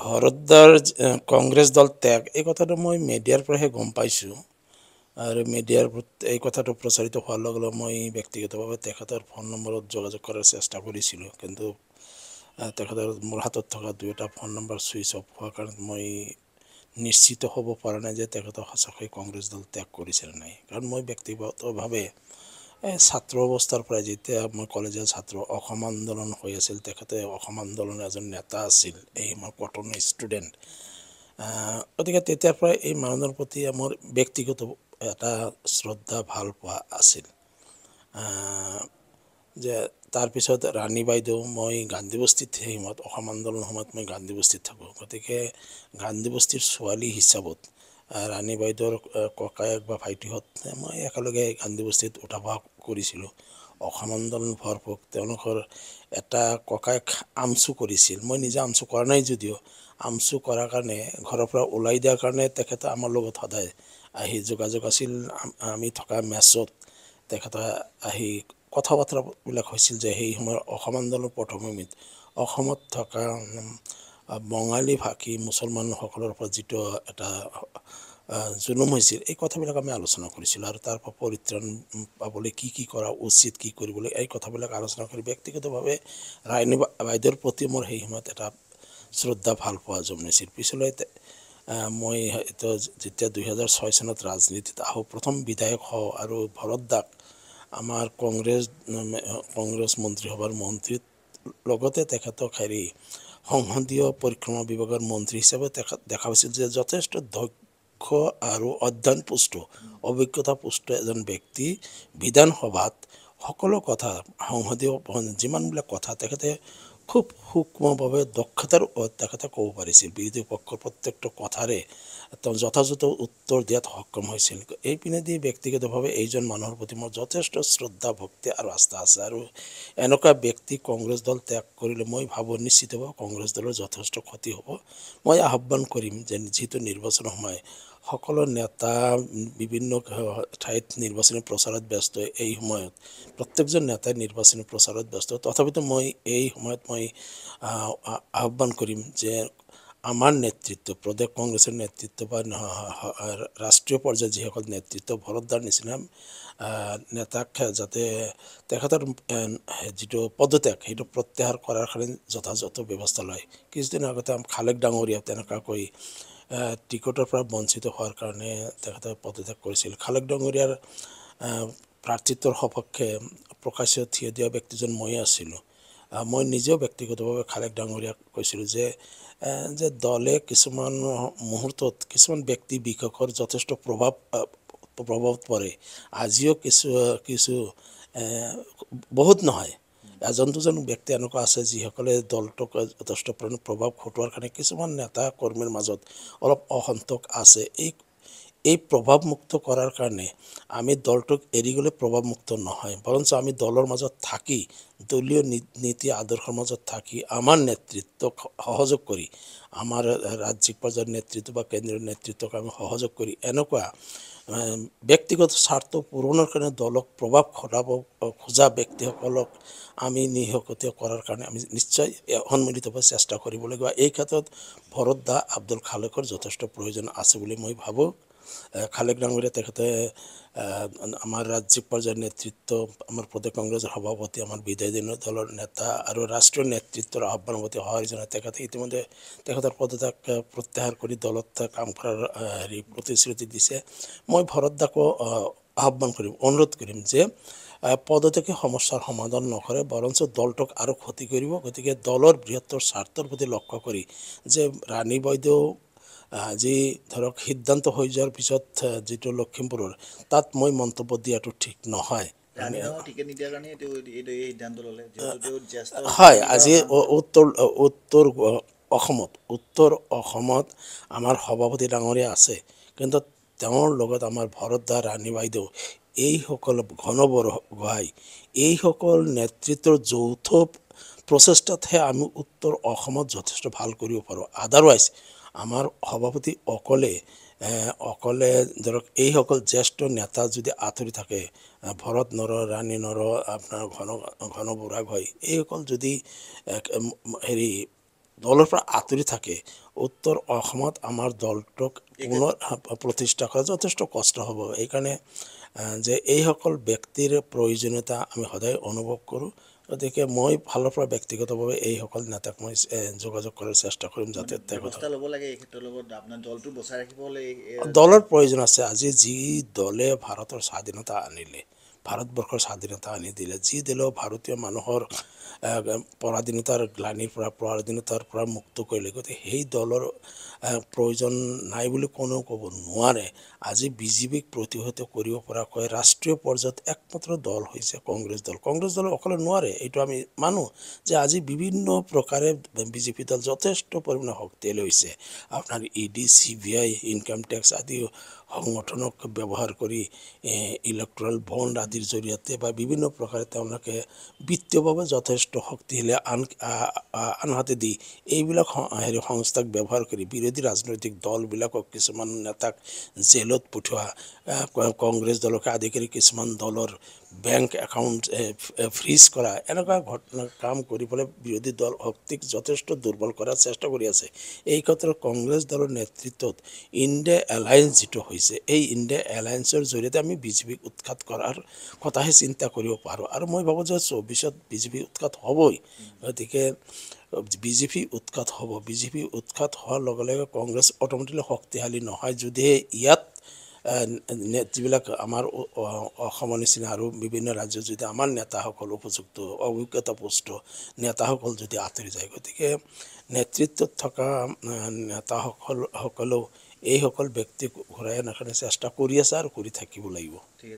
ভৰতদ্বাৰ কংগ্ৰেছ দল ত্যাগ এই কথাটো মই মিডিয়াৰ পৰাহে গম পাইছোঁ আৰু মিডিয়াৰ এই কথাটো প্ৰচাৰিত হোৱাৰ লগে লগে মই ব্যক্তিগতভাৱে তেখেতৰ ফোন নম্বৰত যোগাযোগ কৰাৰ চেষ্টা কৰিছিলোঁ কিন্তু তেখেতৰ মোৰ হাতত থকা দুই এটা ফোন নম্বৰ চুইচ অফ হোৱাৰ কাৰণে মই নিশ্চিত হ'ব পৰা নাই যে তেখেতক সঁচাকৈ কংগ্ৰেছ দল ত্যাগ কৰিছে নাই কাৰণ মই ব্যক্তিগতভাৱে ছাত্ৰ অৱস্থাৰ পৰাই যেতিয়া মই কলেজৰ ছাত্ৰ অসম আন্দোলন হৈ আছিল তেখেতে অসম আন্দোলনৰ এজন নেতা আছিল এই মই কটন ষ্টুডেণ্ট গতিকে তেতিয়াৰ পৰাই এই মানুহৰ প্ৰতি মোৰ ব্যক্তিগত এটা শ্ৰদ্ধা ভাল পোৱা আছিল যে তাৰপিছত ৰাণী বাইদেউ মই গান্ধী বস্তিত সেই সময়ত অসম আন্দোলনৰ সময়ত মই গান্ধী বস্তিত থাকোঁ গতিকে গান্ধী বস্তিৰ ছোৱালী হিচাপত ৰাণী বাইদেউৰ ককায়েক বা ভাইটিহঁত মই একেলগে গান্ধী বস্তিত উঠা বহা কৰিছিলোঁ অসম আন্দোলন হোৱাৰ পৰা তেওঁলোকৰ এটা ককায়েক আমচু কৰিছিল মই নিজে আমচু কৰা নাই যদিও আমচু কৰাৰ কাৰণে ঘৰৰ পৰা ওলাই দিয়াৰ কাৰণে তেখেতে আমাৰ লগত সদায় আহি যোগাযোগ আছিল আমি থকা মেচত তেখেতে আহি কথা বতৰাবিলাক হৈছিল যে সেই সময়ৰ অসম আন্দোলনৰ পটভূমিত অসমত থকা বঙালী ভাষী মুছলমানসকলৰ ওপৰত যিটো এটা জুনু হৈছিল এই কথাবিলাক আমি আলোচনা কৰিছিলোঁ আৰু তাৰ পৰিত্ৰাণ পাবলৈ কি কি কৰা উচিত কি কৰিবলৈ এই কথাবিলাক আলোচনা কৰি ব্যক্তিগতভাৱে ৰাইনী বাইদেউৰ প্ৰতি মোৰ সেই সময়ত এটা শ্ৰদ্ধা ভাল পোৱা জন্মিছিল পিছলৈ মই এইটো যেতিয়া দুহেজাৰ ছয় চনত ৰাজনীতিত আহোঁ প্ৰথম বিধায়ক হওঁ আৰু ভৰত দাক আমাৰ কংগ্ৰেছ কংগ্ৰেছ মন্ত্ৰীসভাৰ মন্ত্ৰী লগতে তেখেতক হেৰি সংসদীয় পৰিক্ৰমা বিভাগৰ মন্ত্ৰী হিচাপে তেখেত দেখা পাইছিল যে যথেষ্ট ধৈ দক্ষ আৰু অধ্যয়নপুষ্ট অভিজ্ঞতাপুষ্ট এজন ব্যক্তি বিধান সভাত সকলো কথা সংসদীয় যিমানবিলাক কথা তেখেতে খুব সূক্ষ্মভাৱে দক্ষতাৰ তেখেতে ক'ব পাৰিছিল বিৰোধী পক্ষৰ প্ৰত্যেকটো কথাৰে তেওঁ যথাযথ উত্তৰ দিয়াত সক্ষম হৈছিল এইপিনেদি ব্যক্তিগতভাৱে এইজন মানুহৰ প্ৰতি মোৰ যথেষ্ট শ্ৰদ্ধা ভক্তি আৰু আস্থা আছে আৰু এনেকুৱা ব্যক্তি কংগ্ৰেছ দল ত্যাগ কৰিলে মই ভাবোঁ নিশ্চিতভাৱে কংগ্ৰেছ দলৰ যথেষ্ট ক্ষতি হ'ব মই আহ্বান কৰিম যে যিটো নিৰ্বাচন সময় সকলো নেতা বিভিন্ন ঠাইত নিৰ্বাচনী প্ৰচাৰত ব্যস্ত এই সময়ত প্ৰত্যেকজন নেতাই নিৰ্বাচনী প্ৰচাৰত ব্যস্ত তথাপিতো মই এই সময়ত মই আহ্বান কৰিম যে আমাৰ নেতৃত্ব প্ৰদেশ কংগ্ৰেছৰ নেতৃত্ব বা ৰাষ্ট্ৰীয় পৰ্যায়ৰ যিসকল নেতৃত্ব ভৰতদ্বাৰ নিচিনা নেতাক যাতে তেখেতৰ যিটো পদত্যাগ সেইটো প্ৰত্যাহাৰ কৰাৰ কাৰণে যথাযথ ব্যৱস্থা লয় কিছুদিন আগতে খালেক ডাঙৰীয়া তেনেকুৱাকৈ টিকটৰ পৰা বঞ্চিত হোৱাৰ কাৰণে তেখেতে পদত্যাগ কৰিছিল খালেক ডঙৰীয়াৰ প্ৰাৰ্থিত্বৰ সপক্ষে প্ৰকাশ্য থিয় দিয়া ব্যক্তিজন ময়ে আছিলোঁ মই নিজেও ব্যক্তিগতভাৱে খালেক ডাঙৰীয়াক কৈছিলোঁ যে যে দলে কিছুমান মুহূৰ্তত কিছুমান ব্যক্তি বিশেষৰ যথেষ্ট প্ৰভাৱ প্ৰভাৱত পৰে আজিও কিছু কিছু বহুত নহয় এজন দুজন ব্যক্তি এনেকুৱা আছে যিসকলে দলটোক যথেষ্ট প্ৰভাৱ খটোৱাৰ কাৰণে কিছুমান নেতা কৰ্মীৰ মাজত অলপ অসন্তোষ আছে এই এই প্ৰভাৱমুক্ত কৰাৰ কাৰণে আমি দলটোক এৰি গ'লে প্ৰভাৱমুক্ত নহয় বৰঞ্চ আমি দলৰ মাজত থাকি দলীয় নীতি আদৰ্শৰ মাজত থাকি আমাৰ নেতৃত্বক সহযোগ কৰি আমাৰ ৰাজ্যিক পৰ্যায়ৰ নেতৃত্ব বা কেন্দ্ৰীয় নেতৃত্বক আমি সহযোগ কৰি এনেকুৱা ব্যক্তিগত স্বাৰ্থ পূৰণৰ কাৰণে দলক প্ৰভাৱ খটাব খোজা ব্যক্তিসকলক আমি নিশকতীয় কৰাৰ কাৰণে আমি নিশ্চয় সন্মিলিতভাৱে চেষ্টা কৰিব লাগিব এই ক্ষেত্ৰত ভৰত দা আব্দুল খালেকৰ যথেষ্ট প্ৰয়োজন আছে বুলি মই ভাবোঁ খালেক ডাঙৰীয়া তেখেতে আমাৰ ৰাজ্যিক পৰ্যায়ৰ নেতৃত্ব আমাৰ প্ৰদেশ কংগ্ৰেছৰ সভাপতি আমাৰ বিধায়ী দলৰ নেতা আৰু ৰাষ্ট্ৰীয় নেতৃত্বৰ আহ্বানপতি হোৱাৰ জনাই তেখেতে ইতিমধ্যে তেখেতৰ পদত্যাগ প্ৰত্যাহাৰ কৰি দলত কাম কৰাৰ হেৰি প্ৰতিশ্ৰুতি দিছে মই ভৰত দাকো আহ্বান কৰিম অনুৰোধ কৰিম যে পদত্যাগে সমস্যাৰ সমাধান নকৰে বৰঞ্চ দলটোক আৰু ক্ষতি কৰিব গতিকে দলৰ বৃহত্তৰ স্বাৰ্থৰ প্ৰতি লক্ষ্য কৰি যে ৰাণী বাইদেউ যি ধৰক সিদ্ধান্ত হৈ যোৱাৰ পিছত যিটো লখিমপুৰৰ তাত মই মন্তব্য দিয়াটো ঠিক নহয় হয় আজি উত্তৰ উত্তৰ অসমত উত্তৰ অসমত আমাৰ সভাপতি ডাঙৰীয়া আছে কিন্তু তেওঁৰ লগত আমাৰ ভৰতদ্বা ৰাণী বাইদেউ এইসকল ঘনবৰ গোহাঁই এইসকল নেতৃত্বৰ যৌথ প্ৰচেষ্টাতহে আমি উত্তৰ অসমত যথেষ্ট ভাল কৰিব পাৰোঁ আদাৰৱাইজ আমাৰ সভাপতি অকলে অকলে ধৰক এইসকল জ্যেষ্ঠ নেতা যদি আঁতৰি থাকে ভৰত নৰ ৰাণী নৰ আপোনাৰ ঘন ঘন বুঢ়া গৈ এইসকল যদি হেৰি দলৰ পৰা আঁতৰি থাকে উত্তৰ অসমত আমাৰ দলটোক পুনৰ প্ৰতিষ্ঠা কৰা যথেষ্ট কষ্ট হ'ব এইকাৰণে যে এইসকল ব্যক্তিৰ প্ৰয়োজনীয়তা আমি সদায় অনুভৱ কৰোঁ গতিকে মই ফালৰ পৰা ব্যক্তিগতভাৱে এইসকল নেতাক মই যোগাযোগ কৰাৰ চেষ্টা কৰিম যাতে দলৰ প্ৰয়োজন আছে আজি যি দলে ভাৰতৰ স্বাধীনতা আনিলে ভাৰতবৰ্ষৰ স্বাধীনতা আনি দিলে যি দলেও ভাৰতীয় মানুহৰ পৰাধীনতাৰ গ্লানিৰ পৰা পৰাধীনতাৰ পৰা মুক্ত কৰিলে গতিকে সেই দলৰ প্ৰয়োজন নাই বুলি কোনেও ক'ব নোৱাৰে আজি বিজেপিক প্ৰতিহত কৰিব পৰাকৈ ৰাষ্ট্ৰীয় পৰ্যায়ত একমাত্ৰ দল হৈছে কংগ্ৰেছ দল কংগ্ৰেছ দলে অকলে নোৱাৰে এইটো আমি মানো যে আজি বিভিন্ন প্ৰকাৰে বিজেপি দল যথেষ্ট পৰিমাণে শক্তি হৈছে আপোনাৰ E D C B I income tax আদি সংগঠনক ব্যৱহাৰ কৰি ইলেকট্রাল বন্ড আদিৰ জৰিয়তে বা বিভিন্ন প্ৰকাৰে তেওঁলোকে বিত্তীয়ভাৱে যথেষ্ট শক্তিশালী আন আনহাতে দি এইবিলাক হেৰি সংস্থাক ব্যৱহাৰ কৰি বিৰোধী ৰাজনৈতিক দলবিলাকক কিছুমান নেতাক জেলত পঠিওৱা কংগ্ৰেছ দলকে আদি কৰি কিছুমান দলৰ বেংক একাউণ্ট ফ্ৰিজ কৰা এনেকুৱা ঘটনা কাম কৰি পেলাই বিৰোধী দল শক্তিক যথেষ্ট দুৰ্বল কৰাৰ চেষ্টা কৰি আছে এই ক্ষেত্ৰত কংগ্ৰেছ দলৰ নেতৃত্বত ইণ্ডিয়া এলায়েন্স যিটো হৈছে হৈছে এই ইণ্ডিয়া এলায়েঞ্চৰ জৰিয়তে আমি বিজেপিক উৎখাত কৰাৰ কথাহে চিন্তা কৰিব পাৰোঁ আৰু মই ভাবোঁ যে চৌবিছত বিজেপি উৎখাত হ'বই গতিকে বিজেপি উৎখাত হ'ব বিজেপি উৎখাত হোৱাৰ লগে লগে কংগ্ৰেছ অট'মেটিকলি শক্তিশালী নহয় যদিহে ইয়াত যিবিলাক আমাৰ অসমৰ নিচিনা আৰু বিভিন্ন ৰাজ্যত যদি আমাৰ নেতাসকল উপযুক্ত অভিজ্ঞতা পুষ্ট নেতাসকল যদি আঁতৰি যায় গতিকে নেতৃত্বত থকা নেতাসকল সকলেও এইসকল ব্যক্তিক ঘূৰাই অনাৰ কাৰণে চেষ্টা কৰি আছে আৰু কৰি থাকিব লাগিব